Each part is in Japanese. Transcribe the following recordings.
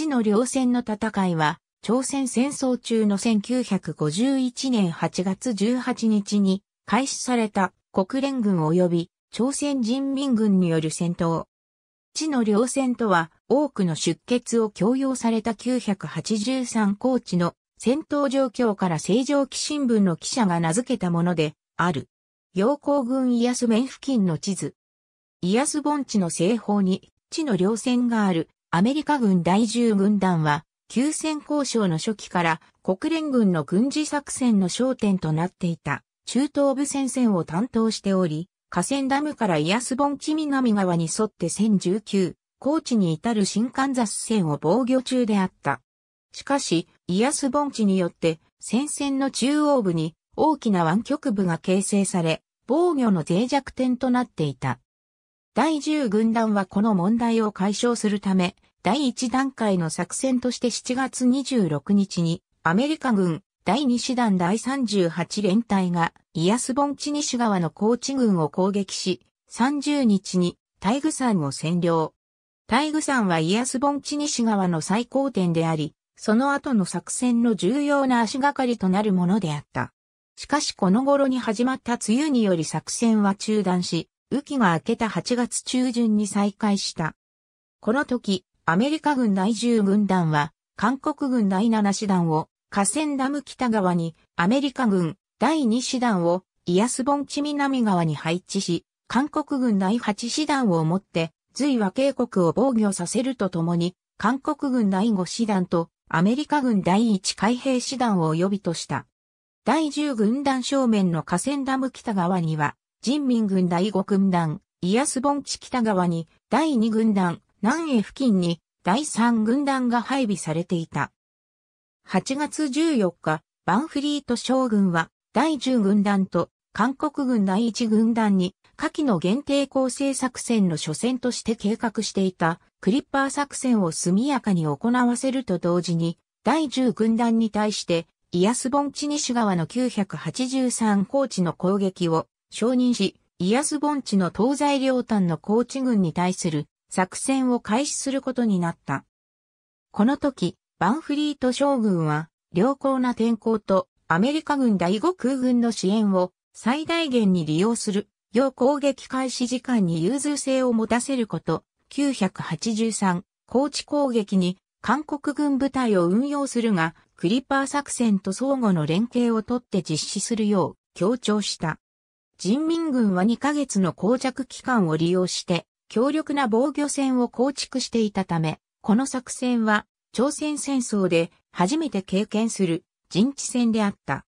日の両戦の戦いは、朝鮮戦争中の1951年8月18日に開始された国連軍及び朝鮮人民軍による戦闘。地の両戦とは多くの出血を強要された983高地の戦闘状況から正常期新聞の記者が名付けたものである。陽光軍イ安面付近の地図。イ安盆地の西方に地の両線があるアメリカ軍第10軍団は、休戦交渉の初期から国連軍の軍事作戦の焦点となっていた中東部戦線を担当しており、河川ダムからイアス盆地南側に沿って1019、高地に至る新カンザス線を防御中であった。しかし、イアス盆地によって戦線の中央部に大きな湾曲部が形成され、防御の脆弱点となっていた。第10軍団はこの問題を解消するため、第1段階の作戦として7月26日に、アメリカ軍第2師団第38連隊がイアスボンチ西側の高知軍を攻撃し、30日に大愚山を占領。大愚山はイアスボンチ西側の最高点であり、その後の作戦の重要な足がかりとなるものであった。しかしこの頃に始まった梅雨により作戦は中断し、雨季が明けた8月中旬に再開した。この時、アメリカ軍第10軍団は、韓国軍第7師団を、河川ダム北側に、アメリカ軍第2師団を、イアスボンチ南側に配置し、韓国軍第8師団をもって、随和渓谷を防御させるとともに、韓国軍第5師団とアメリカ軍第1海兵師団を予備とした。第10軍団正面の河川ダム北側には、人民軍第5軍団、イアスボンチ北側に第2軍団、南へ付近に第3軍団が配備されていた。8月14日、バンフリート将軍は第10軍団と韓国軍第1軍団に下記の限定構成作戦の初戦として計画していたクリッパー作戦を速やかに行わせると同時に第10軍団に対してイアスボンチ西側の983高地の攻撃を承認し、イアス盆地の東西両端の高知軍に対する作戦を開始することになった。この時、バンフリート将軍は、良好な天候とアメリカ軍第5空軍の支援を最大限に利用する、要攻撃開始時間に融通性を持たせること、983、高知攻撃に韓国軍部隊を運用するが、クリッパー作戦と相互の連携をとって実施するよう強調した。人民軍は2ヶ月の膠着期間を利用して、強力な防御線を構築していたため、この作戦は、朝鮮戦争で初めて経験する陣地戦であった。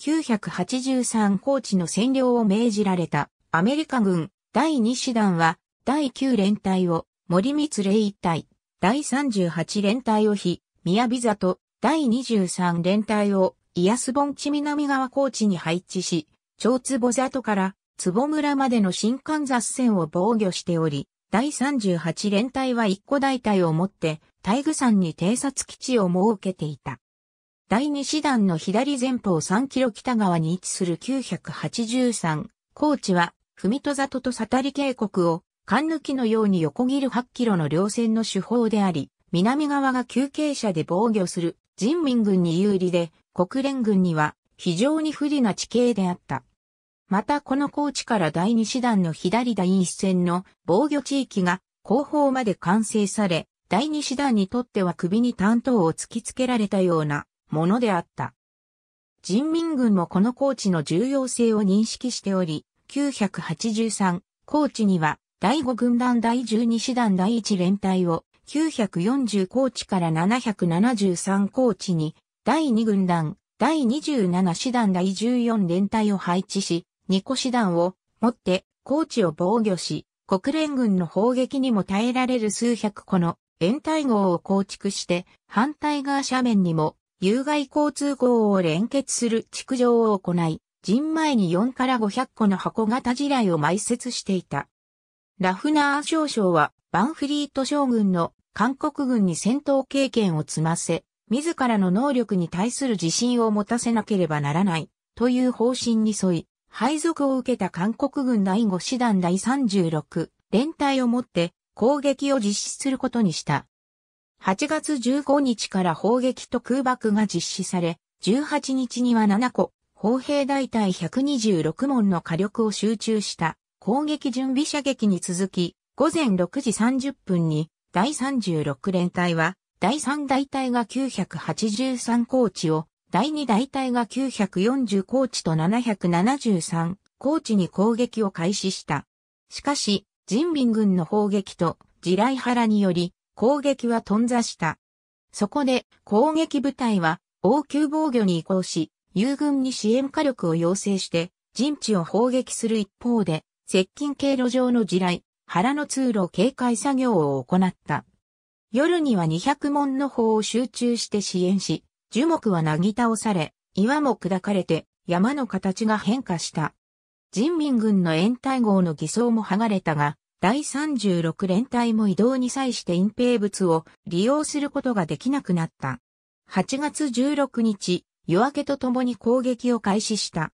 983高地の占領を命じられたアメリカ軍第2師団は第9連隊を森光霊一隊、第38連隊を非、宮城里、第23連隊をイ安盆地南側高地に配置し、長坪里から坪村までの新幹雑線を防御しており、第38連隊は一個大隊をもって、大愚山に偵察基地を設けていた。第2師団の左前方3キロ北側に位置する983、高知は、踏みと里と佐り渓谷を、勘抜きのように横切る8キロの両線の手法であり、南側が休憩者で防御する人民軍に有利で、国連軍には非常に不利な地形であった。またこの高地から第二師団の左第一線の防御地域が後方まで完成され、第二師団にとっては首に担当を突きつけられたようなものであった。人民軍もこの高地の重要性を認識しており、983高地には第5軍団第12師団第1連隊を940高地から773高地に第2軍団第27師団第14連隊を配置し、二個師団を持って高地を防御し、国連軍の砲撃にも耐えられる数百個の延滞号を構築して、反対側斜面にも有害交通号を連結する築城を行い、陣前に4から500個の箱型地雷を埋設していた。ラフナー少将は、バンフリート将軍の韓国軍に戦闘経験を積ませ、自らの能力に対する自信を持たせなければならない、という方針に沿い、配属を受けた韓国軍第5師団第36連隊をもって攻撃を実施することにした。8月15日から砲撃と空爆が実施され、18日には7個、砲兵大隊126門の火力を集中した攻撃準備射撃に続き、午前6時30分に第36連隊は第3大隊が983高地を第2大隊が940高地と773高地に攻撃を開始した。しかし、人民軍の砲撃と地雷原により攻撃は頓挫した。そこで攻撃部隊は応急防御に移行し、友軍に支援火力を要請して陣地を砲撃する一方で、接近経路上の地雷、原の通路警戒作業を行った。夜には200門の砲を集中して支援し、樹木はなぎ倒され、岩も砕かれて山の形が変化した。人民軍の延滞号の偽装も剥がれたが、第36連隊も移動に際して隠蔽物を利用することができなくなった。8月16日、夜明けとともに攻撃を開始した。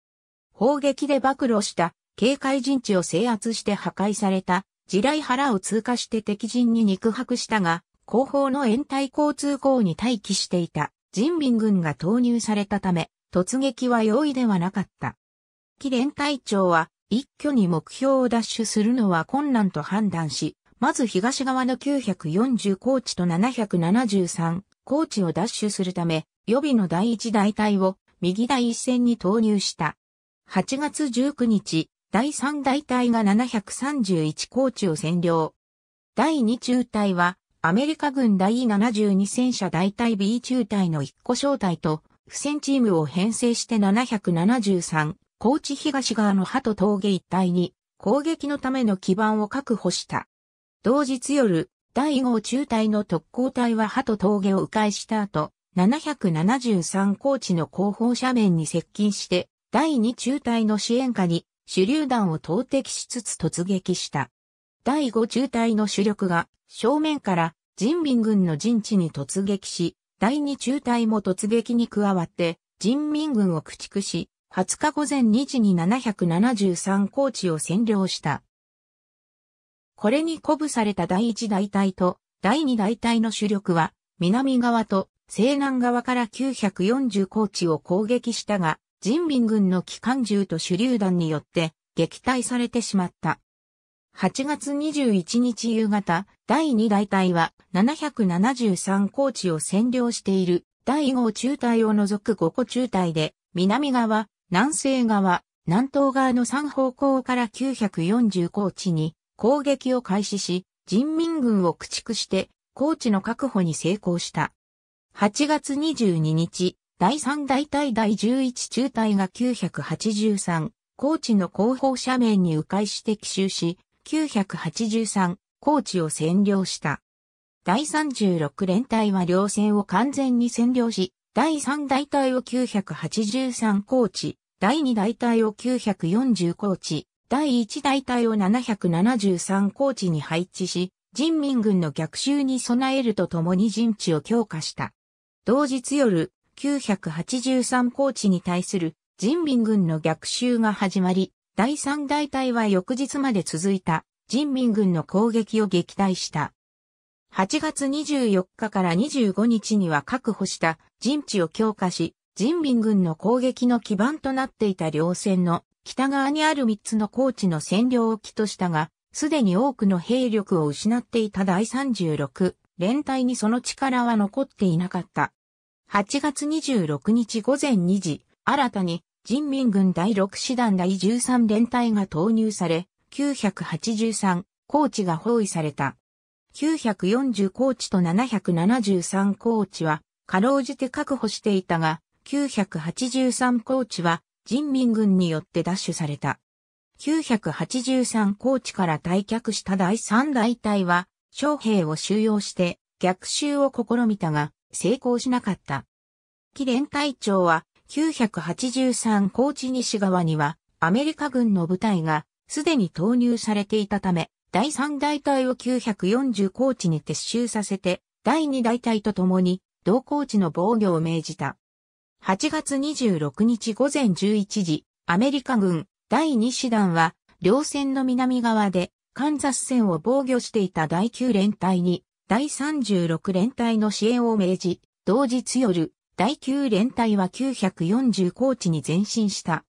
砲撃で暴露した警戒陣地を制圧して破壊された地雷原を通過して敵陣に肉薄したが、後方の延滞交通港に待機していた。人民軍が投入されたため、突撃は容易ではなかった。紀連隊長は、一挙に目標を奪取するのは困難と判断し、まず東側の940高地と773高地を奪取するため、予備の第一大隊を右第一線に投入した。8月19日、第三大隊が731高地を占領。第二中隊はアメリカ軍第72戦車大隊 B 中隊の1個小隊と、付戦チームを編成して773、高知東側の鳩峠一帯に攻撃のための基盤を確保した。同日夜、第5中隊の特攻隊は鳩峠を迂回した後、773高地の後方斜面に接近して、第2中隊の支援下に手榴弾を投擲しつつ突撃した。第5中隊の主力が正面から人民軍の陣地に突撃し、第2中隊も突撃に加わって人民軍を駆逐し、20日午前2時に773高地を占領した。これに鼓舞された第1大隊と第2大隊の主力は南側と西南側から940高地を攻撃したが、人民軍の機関銃と手榴弾によって撃退されてしまった。8月21日夕方、第2大隊は773高地を占領している第5中隊を除く5個中隊で、南側、南西側、南東側の3方向から940高地に攻撃を開始し、人民軍を駆逐して、高地の確保に成功した。8月22日、第3大隊第11中隊が983、高地の後方斜面に迂回して奇襲し、983、高知を占領した。第36連隊は両線を完全に占領し、第3大隊を983高知、第2大隊を940高知、第1大隊を773高知に配置し、人民軍の逆襲に備えるとともに陣地を強化した。同日夜、983高地に対する人民軍の逆襲が始まり、第三大隊は翌日まで続いた人民軍の攻撃を撃退した。8月24日から25日には確保した陣地を強化し、人民軍の攻撃の基盤となっていた両線の北側にある3つの高地の占領を起としたが、すでに多くの兵力を失っていた第36連隊にその力は残っていなかった。8月26日午前2時、新たに人民軍第6師団第13連隊が投入され、983、高地が包囲された。940高地と773高地は、かろうじて確保していたが、983高地は、人民軍によって奪取された。983高地から退却した第3大隊は、将兵を収容して、逆襲を試みたが、成功しなかった。紀連隊長は、983高地西側にはアメリカ軍の部隊がすでに投入されていたため、第3大隊を940高地に撤収させて、第2大隊と共に同高地の防御を命じた。8月26日午前11時、アメリカ軍第2師団は両線の南側でカンザス線を防御していた第9連隊に第36連隊の支援を命じ、同日夜、第9連隊は940高地に前進した。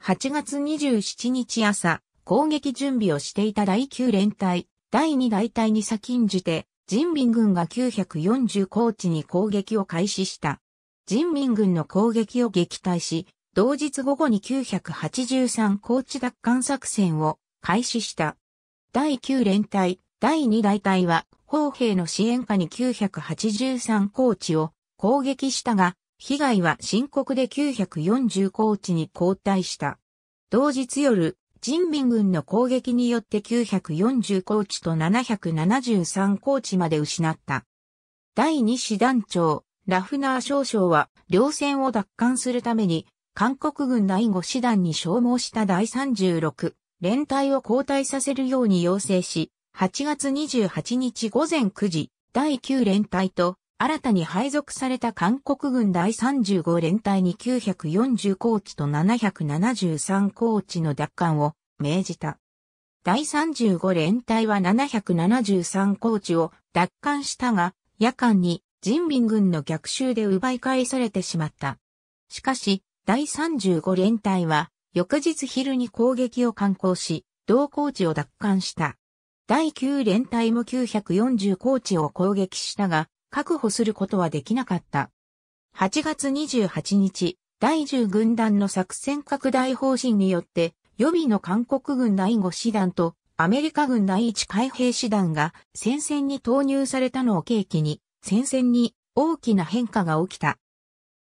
8月27日朝、攻撃準備をしていた第9連隊、第2大隊に先んじて、人民軍が940高地に攻撃を開始した。人民軍の攻撃を撃退し、同日午後に983高地奪還作戦を開始した。第9連隊、第2大隊は、砲兵の支援下に983高地を攻撃したが、被害は深刻で940高地に後退した。同日夜、人民軍の攻撃によって940高地と773高地まで失った。第2師団長、ラフナー少将は、両戦を奪還するために、韓国軍第五師団に消耗した第36連隊を交代させるように要請し、8月28日午前9時、第9連隊と新たに配属された韓国軍第35連隊に940高地と773高地の奪還を命じた。第35連隊は773高地を奪還したが、夜間に人民軍の逆襲で奪い返されてしまった。しかし、第35連隊は翌日昼に攻撃を敢行し、同高地を奪還した。第9連隊も940高地を攻撃したが、確保することはできなかった。8月28日、第10軍団の作戦拡大方針によって、予備の韓国軍第5師団とアメリカ軍第1海兵師団が戦線に投入されたのを契機に、戦線に大きな変化が起きた。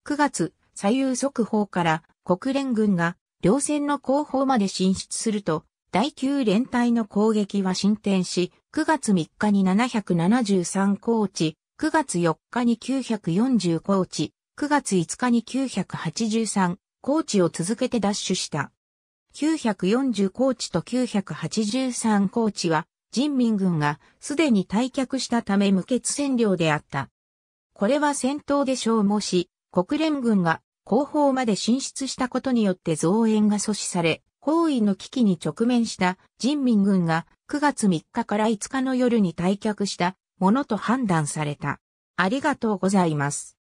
9月、左右速報から国連軍が両線の後方まで進出すると、第9連隊の攻撃は進展し、9月3日に773高地、9月4日に940コーチ、9月5日に983コーチを続けて奪取した。940コーチと983コーチは、人民軍がすでに退却したため無血占領であった。これは戦闘で消耗し、国連軍が後方まで進出したことによって増援が阻止され、包囲の危機に直面した人民軍が9月3日から5日の夜に退却したものと判断された。ありがとうございます。